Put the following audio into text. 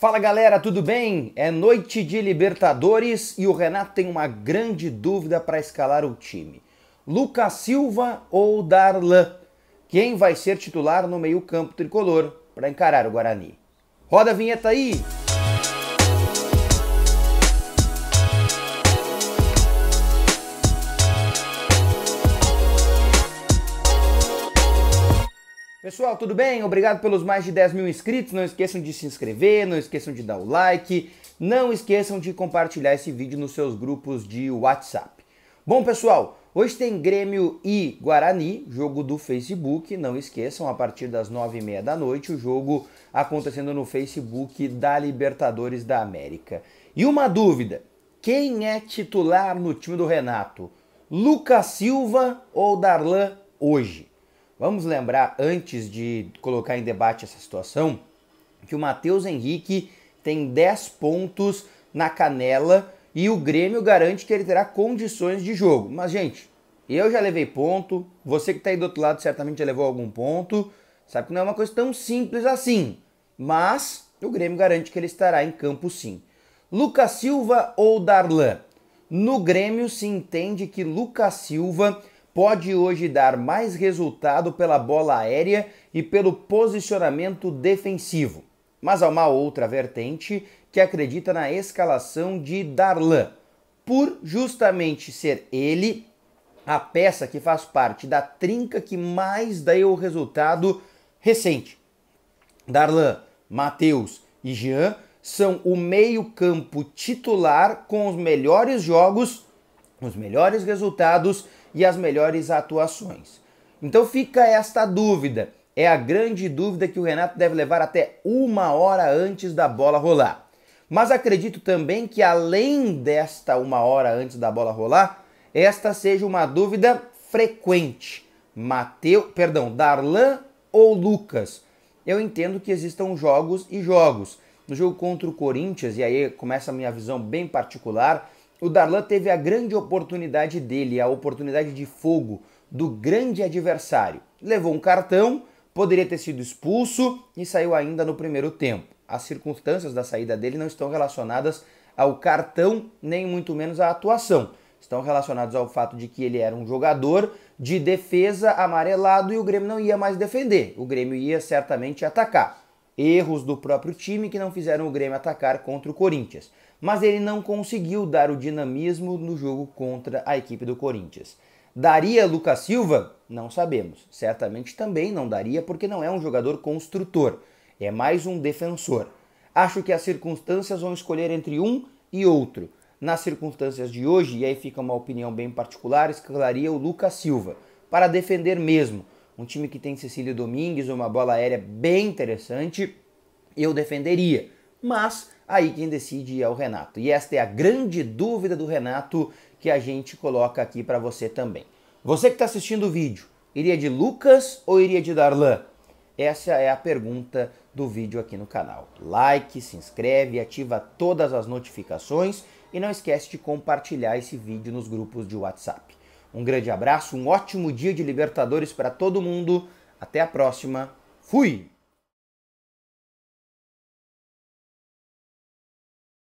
Fala galera, tudo bem? É noite de Libertadores e o Renato tem uma grande dúvida para escalar o time. Lucas Silva ou Darlan? Quem vai ser titular no meio-campo tricolor para encarar o Guarani? Roda a vinheta aí! Pessoal, tudo bem? Obrigado pelos mais de 10 mil inscritos. Não esqueçam de se inscrever, não esqueçam de dar o like, não esqueçam de compartilhar esse vídeo nos seus grupos de WhatsApp. Bom, pessoal, hoje tem Grêmio e Guarani, jogo do Facebook. Não esqueçam, a partir das 9h30 da noite, o jogo acontecendo no Facebook da Libertadores da América. E uma dúvida: quem é titular no time do Renato? Lucas Silva ou Darlan hoje? Vamos lembrar, antes de colocar em debate essa situação, que o Matheus Henrique tem 10 pontos na canela e o Grêmio garante que ele terá condições de jogo. Mas, gente, eu já levei ponto, você que está aí do outro lado certamente já levou algum ponto, sabe que não é uma coisa tão simples assim, mas o Grêmio garante que ele estará em campo sim. Lucas Silva ou Darlan? No Grêmio se entende que Lucas Silva pode hoje dar mais resultado pela bola aérea e pelo posicionamento defensivo. Mas há uma outra vertente que acredita na escalação de Darlan, por justamente ser ele a peça que faz parte da trinca que mais deu o resultado recente. Darlan, Matheus e Jean são o meio-campo titular com os melhores jogos, os melhores resultados e as melhores atuações. Então fica esta dúvida. É a grande dúvida que o Renato deve levar até uma hora antes da bola rolar. Mas acredito também que além desta uma hora antes da bola rolar, esta seja uma dúvida frequente. Mateu, perdão, Darlan ou Lucas? Eu entendo que existam jogos e jogos. No jogo contra o Corinthians, e aí começa a minha visão bem particular, o Darlan teve a grande oportunidade dele, a oportunidade de fogo do grande adversário. Levou um cartão, poderia ter sido expulso e saiu ainda no primeiro tempo. As circunstâncias da saída dele não estão relacionadas ao cartão, nem muito menos à atuação. Estão relacionados ao fato de que ele era um jogador de defesa amarelado e o Grêmio não ia mais defender. O Grêmio ia certamente atacar erros do próprio time que não fizeram o Grêmio atacar contra o Corinthians. Mas ele não conseguiu dar o dinamismo no jogo contra a equipe do Corinthians. Daria Lucas Silva? Não sabemos. Certamente também não daria, porque não é um jogador construtor, é mais um defensor. Acho que as circunstâncias vão escolher entre um e outro. Nas circunstâncias de hoje, e aí fica uma opinião bem particular, escalaria o Lucas Silva para defender mesmo um time que tem Cecílio Domingues, uma bola aérea bem interessante, eu defenderia. Mas aí quem decide é o Renato. E esta é a grande dúvida do Renato que a gente coloca aqui para você também. Você que está assistindo o vídeo, iria de Lucas ou iria de Darlan? Essa é a pergunta do vídeo aqui no canal. Like, se inscreve, ativa todas as notificações e não esquece de compartilhar esse vídeo nos grupos de WhatsApp. Um grande abraço, um ótimo dia de Libertadores para todo mundo. Até a próxima. Fui!